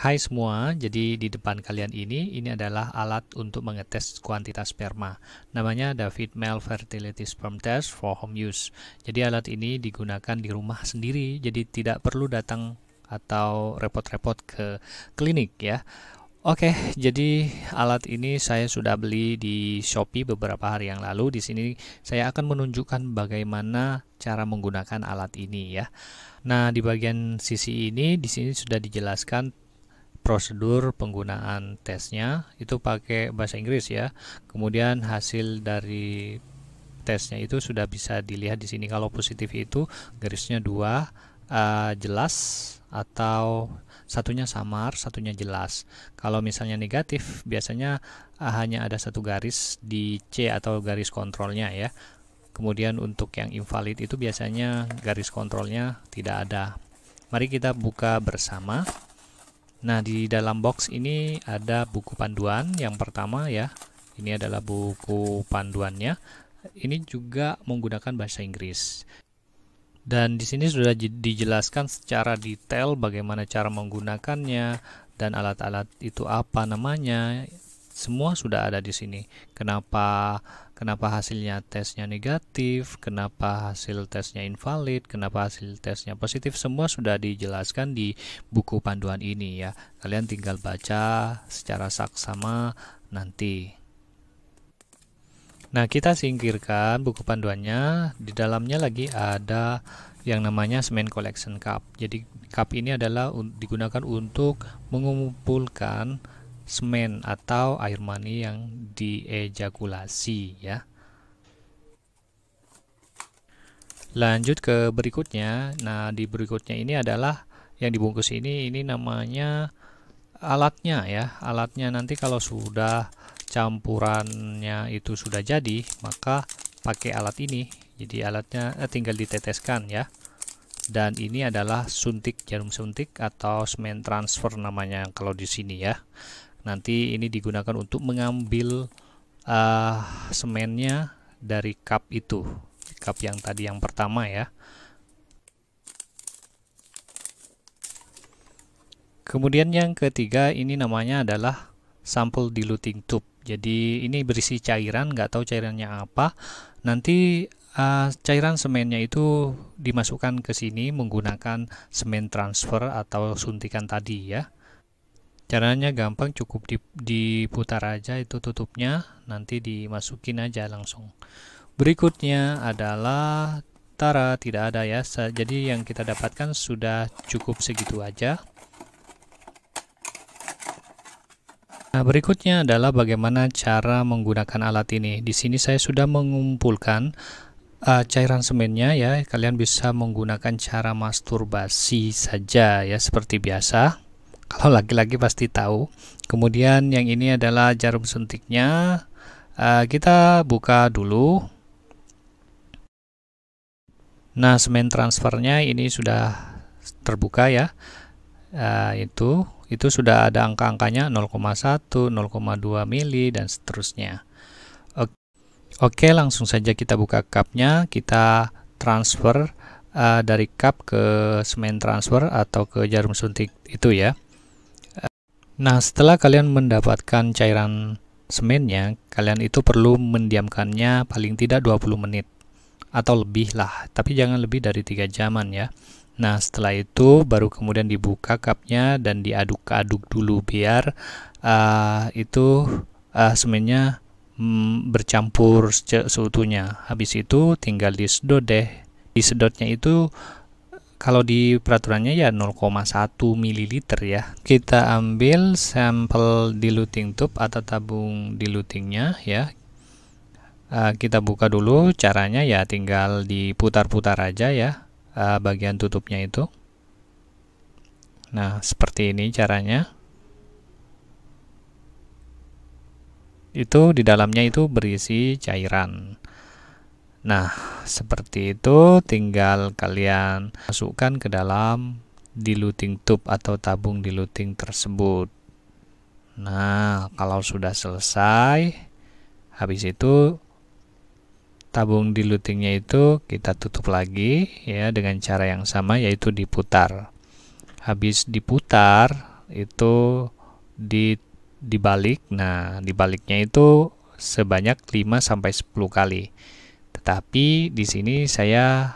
Hai semua, jadi di depan kalian ini, ini adalah alat untuk mengetes kuantitas sperma. Namanya David Mel Fertility Sperm Test for Home Use. Jadi alat ini digunakan di rumah sendiri, jadi tidak perlu datang atau repot-repot ke klinik ya. Oke, jadi alat ini saya sudah beli di Shopee beberapa hari yang lalu. Di sini saya akan menunjukkan bagaimana cara menggunakan alat ini ya. Nah, di bagian sisi ini di sini sudah dijelaskan prosedur penggunaan tesnya itu pakai bahasa Inggris ya. Kemudian hasil dari tesnya itu sudah bisa dilihat di sini kalau positif itu garisnya dua uh, jelas atau satunya samar satunya jelas kalau misalnya negatif biasanya uh, hanya ada satu garis di C atau garis kontrolnya ya kemudian untuk yang invalid itu biasanya garis kontrolnya tidak ada mari kita buka bersama Nah, di dalam box ini ada buku panduan yang pertama ya. Ini adalah buku panduannya. Ini juga menggunakan bahasa Inggris. Dan di sini sudah dijelaskan secara detail bagaimana cara menggunakannya dan alat-alat itu apa namanya, semua sudah ada di sini. Kenapa kenapa hasilnya tesnya negatif, kenapa hasil tesnya invalid, kenapa hasil tesnya positif, semua sudah dijelaskan di buku panduan ini ya. Kalian tinggal baca secara saksama nanti. Nah, kita singkirkan buku panduannya. Di dalamnya lagi ada yang namanya Semen Collection Cup. Jadi, cup ini adalah digunakan untuk mengumpulkan semen atau air mani yang diejakulasi ya. Lanjut ke berikutnya. Nah, di berikutnya ini adalah yang dibungkus ini ini namanya alatnya ya. Alatnya nanti kalau sudah campurannya itu sudah jadi, maka pakai alat ini. Jadi alatnya eh, tinggal diteteskan ya. Dan ini adalah suntik jarum suntik atau semen transfer namanya kalau di sini ya nanti ini digunakan untuk mengambil uh, semennya dari cup itu cup yang tadi yang pertama ya kemudian yang ketiga ini namanya adalah sampel diluting tube jadi ini berisi cairan nggak tahu cairannya apa nanti uh, cairan semennya itu dimasukkan ke sini menggunakan semen transfer atau suntikan tadi ya Caranya gampang, cukup diputar aja itu tutupnya, nanti dimasukin aja langsung. Berikutnya adalah tara, tidak ada ya. Jadi yang kita dapatkan sudah cukup segitu aja. Nah, berikutnya adalah bagaimana cara menggunakan alat ini. Di sini saya sudah mengumpulkan uh, cairan semennya ya. Kalian bisa menggunakan cara masturbasi saja ya seperti biasa. Kalau laki-laki pasti tahu. Kemudian yang ini adalah jarum suntiknya. Uh, kita buka dulu. Nah, semen transfernya ini sudah terbuka ya. Uh, itu itu sudah ada angka-angkanya 0,1, 0,2 mili dan seterusnya. Oke, langsung saja kita buka cupnya, kita transfer uh, dari cup ke semen transfer atau ke jarum suntik itu ya. Nah, setelah kalian mendapatkan cairan semennya, kalian itu perlu mendiamkannya paling tidak 20 menit atau lebih lah, tapi jangan lebih dari 3 jaman ya. Nah, setelah itu baru kemudian dibuka cupnya dan diaduk-aduk dulu biar uh, itu uh, semennya mm, bercampur seutuhnya. Habis itu tinggal disedot deh. Disedotnya itu kalau di peraturannya ya 0,1 ml ya kita ambil sampel diluting tube atau tabung dilutingnya ya eh, kita buka dulu caranya ya tinggal diputar-putar aja ya eh, bagian tutupnya itu nah seperti ini caranya itu di dalamnya itu berisi cairan Nah, seperti itu tinggal kalian masukkan ke dalam diluting tube atau tabung diluting tersebut. Nah, kalau sudah selesai, habis itu tabung dilutingnya itu kita tutup lagi ya dengan cara yang sama yaitu diputar. Habis diputar itu di dibalik. Nah, dibaliknya itu sebanyak 5 sampai 10 kali. Tetapi di sini saya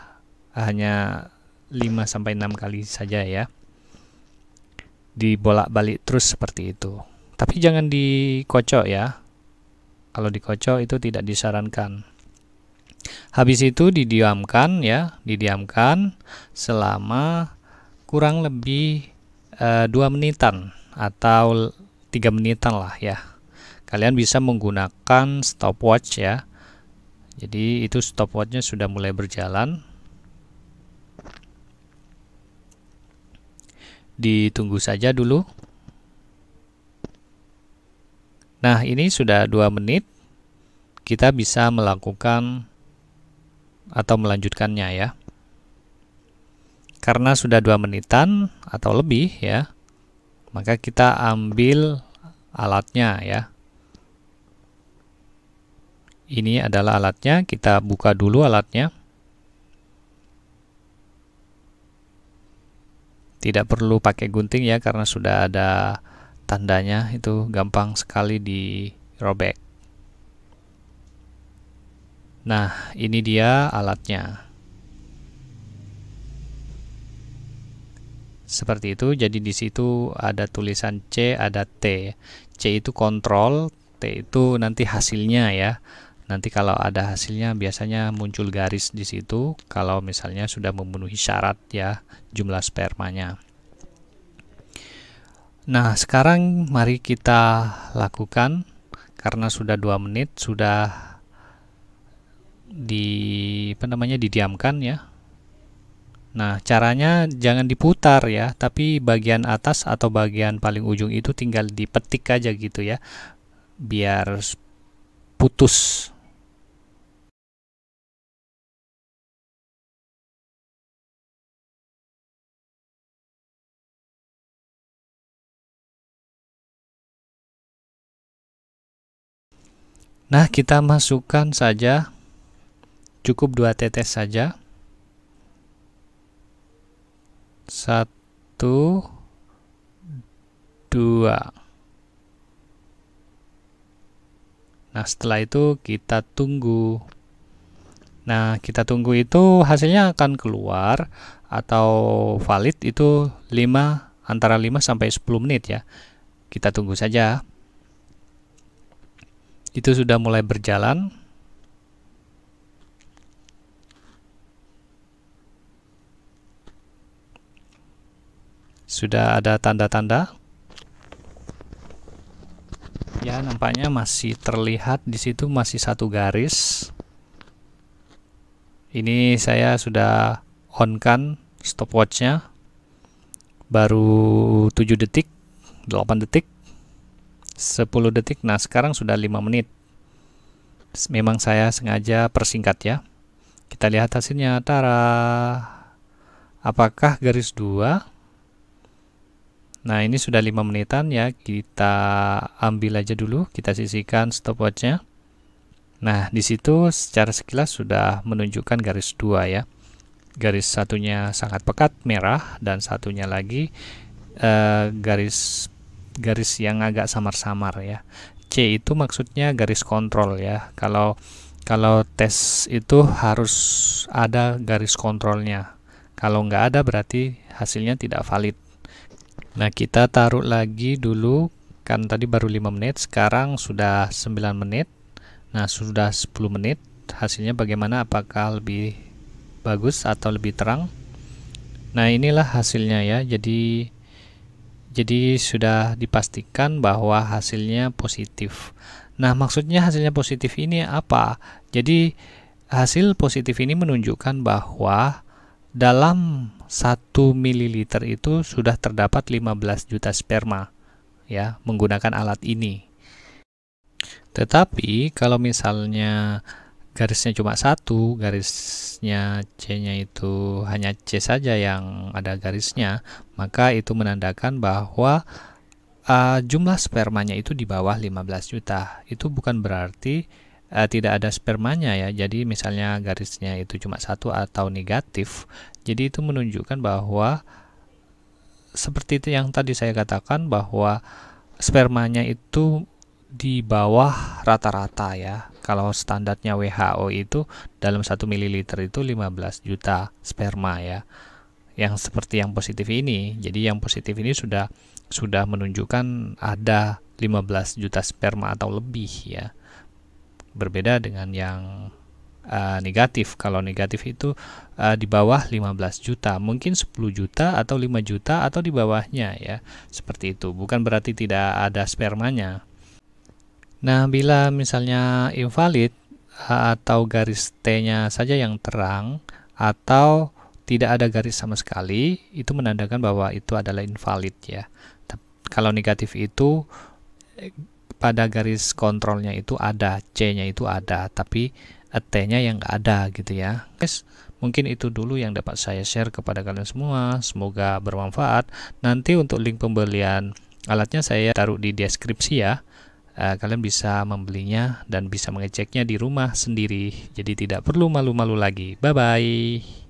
hanya 5 sampai 6 kali saja ya. Dibolak-balik terus seperti itu. Tapi jangan dikocok ya. Kalau dikocok itu tidak disarankan. Habis itu didiamkan ya, didiamkan selama kurang lebih e, eh, 2 menitan atau 3 menitan lah ya. Kalian bisa menggunakan stopwatch ya jadi itu stopwatchnya sudah mulai berjalan ditunggu saja dulu nah ini sudah dua menit kita bisa melakukan atau melanjutkannya ya karena sudah dua menitan atau lebih ya maka kita ambil alatnya ya ini adalah alatnya, kita buka dulu alatnya. Tidak perlu pakai gunting ya karena sudah ada tandanya, itu gampang sekali dirobek. Nah, ini dia alatnya. Seperti itu, jadi di situ ada tulisan C, ada T. C itu kontrol, T itu nanti hasilnya ya. Nanti kalau ada hasilnya biasanya muncul garis di situ kalau misalnya sudah memenuhi syarat ya jumlah spermanya. Nah, sekarang mari kita lakukan karena sudah 2 menit sudah di apa namanya didiamkan ya. Nah, caranya jangan diputar ya, tapi bagian atas atau bagian paling ujung itu tinggal dipetik aja gitu ya. Biar putus Nah, kita masukkan saja cukup dua tetes saja. Satu, dua. Nah, setelah itu kita tunggu. Nah, kita tunggu itu hasilnya akan keluar atau valid itu 5 antara 5 sampai 10 menit ya. Kita tunggu saja itu sudah mulai berjalan sudah ada tanda-tanda ya nampaknya masih terlihat di situ masih satu garis ini saya sudah on kan stopwatchnya baru 7 detik 8 detik 10 detik. Nah, sekarang sudah 5 menit. Memang saya sengaja persingkat ya. Kita lihat hasilnya. Tara. Apakah garis 2? Nah, ini sudah 5 menitan ya. Kita ambil aja dulu. Kita sisihkan stopwatchnya. Nah, di situ secara sekilas sudah menunjukkan garis 2 ya. Garis satunya sangat pekat merah dan satunya lagi eh, garis garis yang agak samar-samar ya. C itu maksudnya garis kontrol ya. Kalau kalau tes itu harus ada garis kontrolnya. Kalau nggak ada berarti hasilnya tidak valid. Nah, kita taruh lagi dulu kan tadi baru 5 menit, sekarang sudah 9 menit. Nah, sudah 10 menit. Hasilnya bagaimana? Apakah lebih bagus atau lebih terang? Nah, inilah hasilnya ya. Jadi jadi sudah dipastikan bahwa hasilnya positif. Nah, maksudnya hasilnya positif ini apa? Jadi hasil positif ini menunjukkan bahwa dalam 1 ml itu sudah terdapat 15 juta sperma ya menggunakan alat ini. Tetapi kalau misalnya garisnya cuma satu, garisnya C-nya itu hanya C saja yang ada garisnya, maka itu menandakan bahwa uh, jumlah spermanya itu di bawah 15 juta. Itu bukan berarti uh, tidak ada spermanya ya. Jadi misalnya garisnya itu cuma satu atau negatif, jadi itu menunjukkan bahwa seperti itu yang tadi saya katakan bahwa spermanya itu di bawah rata-rata ya kalau standarnya WHO itu dalam 1 ml itu 15 juta sperma ya. Yang seperti yang positif ini. Jadi yang positif ini sudah sudah menunjukkan ada 15 juta sperma atau lebih ya. Berbeda dengan yang uh, negatif. Kalau negatif itu uh, di bawah 15 juta, mungkin 10 juta atau 5 juta atau di bawahnya ya. Seperti itu. Bukan berarti tidak ada spermanya. Nah, bila misalnya invalid atau garis T-nya saja yang terang atau tidak ada garis sama sekali, itu menandakan bahwa itu adalah invalid ya. Kalau negatif itu eh, pada garis kontrolnya itu ada, C-nya itu ada, tapi eh, T-nya yang nggak ada gitu ya. Guys, mungkin itu dulu yang dapat saya share kepada kalian semua. Semoga bermanfaat. Nanti untuk link pembelian alatnya saya taruh di deskripsi ya uh, kalian bisa membelinya dan bisa mengeceknya di rumah sendiri. Jadi tidak perlu malu-malu lagi. Bye bye.